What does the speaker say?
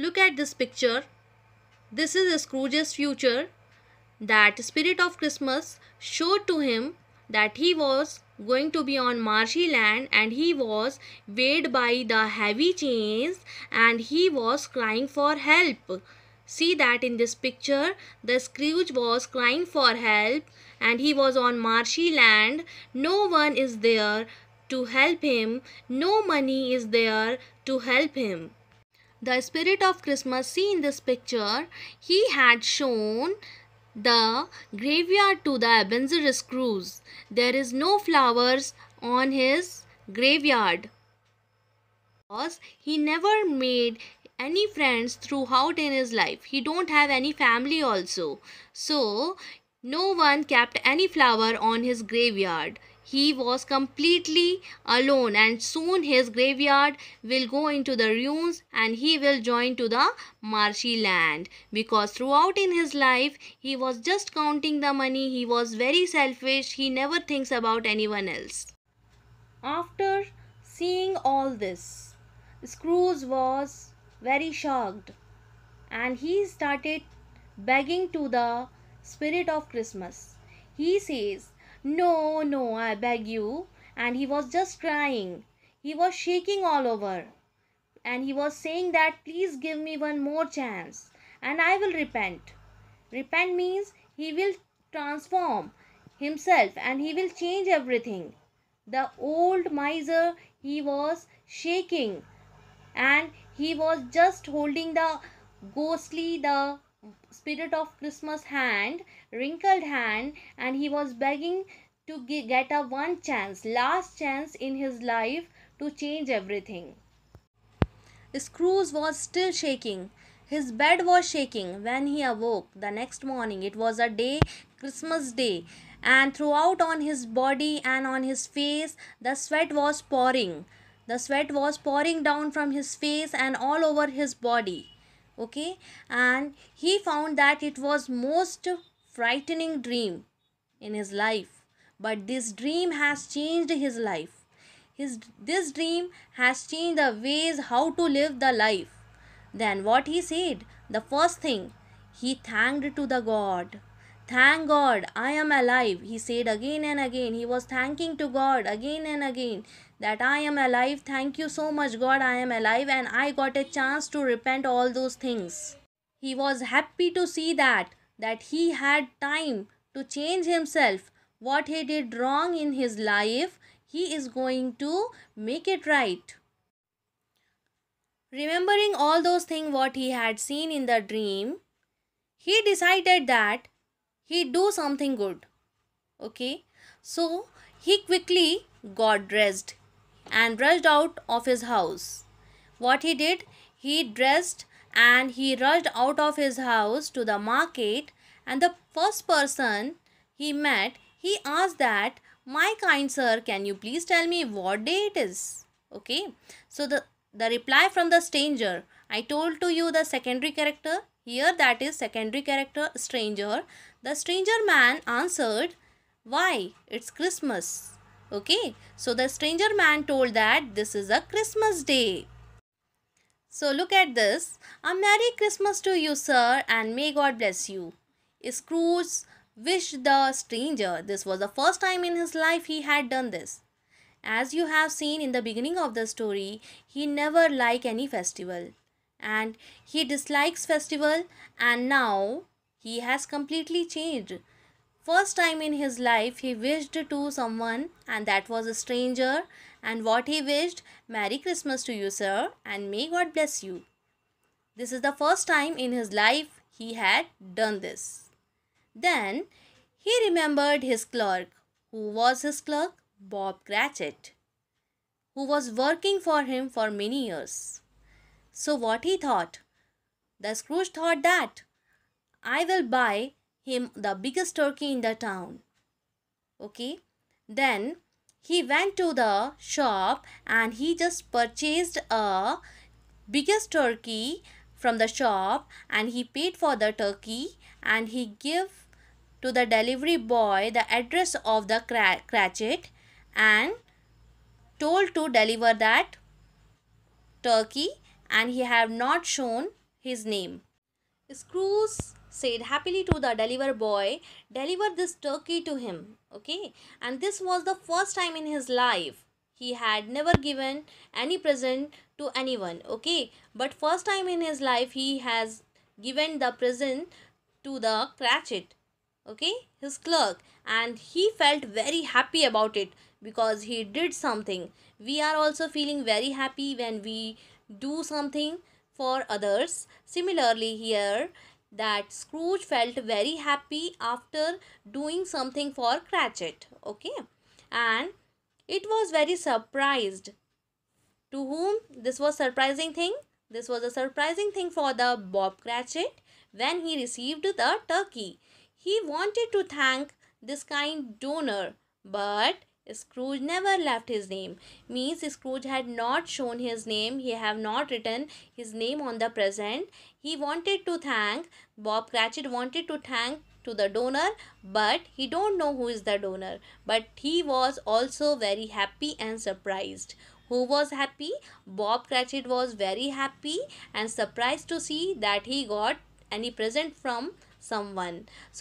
Look at this picture. This is Scrooge's future that Spirit of Christmas showed to him that he was going to be on marshy land and he was weighed by the heavy chains and he was crying for help. See that in this picture, the Scrooge was crying for help and he was on marshy land. No one is there to help him. No money is there to help him the spirit of Christmas see in this picture, he had shown the graveyard to the Ebenezer's crews. There is no flowers on his graveyard. Because he never made any friends throughout in his life. He don't have any family also. So, no one kept any flower on his graveyard. He was completely alone and soon his graveyard will go into the ruins and he will join to the marshy land because throughout in his life he was just counting the money. He was very selfish. He never thinks about anyone else. After seeing all this, Scrooge was very shocked and he started begging to the spirit of Christmas. He says, no, no, I beg you. And he was just crying. He was shaking all over. And he was saying that, Please give me one more chance and I will repent. Repent means he will transform himself and he will change everything. The old miser, he was shaking and he was just holding the ghostly, the spirit of Christmas hand, wrinkled hand, and he was begging to get a one chance, last chance in his life to change everything. Scrooge was still shaking. His bed was shaking when he awoke the next morning. It was a day, Christmas day, and throughout on his body and on his face, the sweat was pouring. The sweat was pouring down from his face and all over his body okay and he found that it was most frightening dream in his life but this dream has changed his life his this dream has changed the ways how to live the life then what he said the first thing he thanked to the god Thank God, I am alive. He said again and again. He was thanking to God again and again that I am alive. Thank you so much, God. I am alive and I got a chance to repent all those things. He was happy to see that, that he had time to change himself. What he did wrong in his life, he is going to make it right. Remembering all those things what he had seen in the dream, he decided that he do something good okay so he quickly got dressed and rushed out of his house what he did he dressed and he rushed out of his house to the market and the first person he met he asked that my kind sir can you please tell me what day it is okay so the the reply from the stranger i told to you the secondary character here that is secondary character stranger. The stranger man answered, why? It's Christmas. Okay. So the stranger man told that this is a Christmas day. So look at this. A Merry Christmas to you, sir, and may God bless you. Scrooge wished the stranger. This was the first time in his life he had done this. As you have seen in the beginning of the story, he never liked any festival and he dislikes festival and now he has completely changed. First time in his life he wished to someone and that was a stranger and what he wished Merry Christmas to you sir and may God bless you. This is the first time in his life he had done this. Then he remembered his clerk. Who was his clerk? Bob Cratchit, who was working for him for many years. So what he thought? The Scrooge thought that I will buy him the biggest turkey in the town. Okay. Then he went to the shop and he just purchased a biggest turkey from the shop and he paid for the turkey and he gave to the delivery boy the address of the Cratchit and told to deliver that turkey and he had not shown his name. Scrooge said happily to the deliver boy, Deliver this turkey to him. Okay, and this was the first time in his life he had never given any present to anyone. Okay, but first time in his life he has given the present to the Cratchit. Okay, his clerk, and he felt very happy about it because he did something. We are also feeling very happy when we do something for others. Similarly, here that Scrooge felt very happy after doing something for Cratchit. Okay, and it was very surprised. To whom this was surprising thing? This was a surprising thing for the Bob Cratchit when he received the turkey. He wanted to thank this kind donor, but Scrooge never left his name. Means Scrooge had not shown his name. He have not written his name on the present. He wanted to thank Bob Cratchit wanted to thank to the donor but he don't know who is the donor but he was also very happy and surprised who was happy bob cratchit was very happy and surprised to see that he got any present from someone so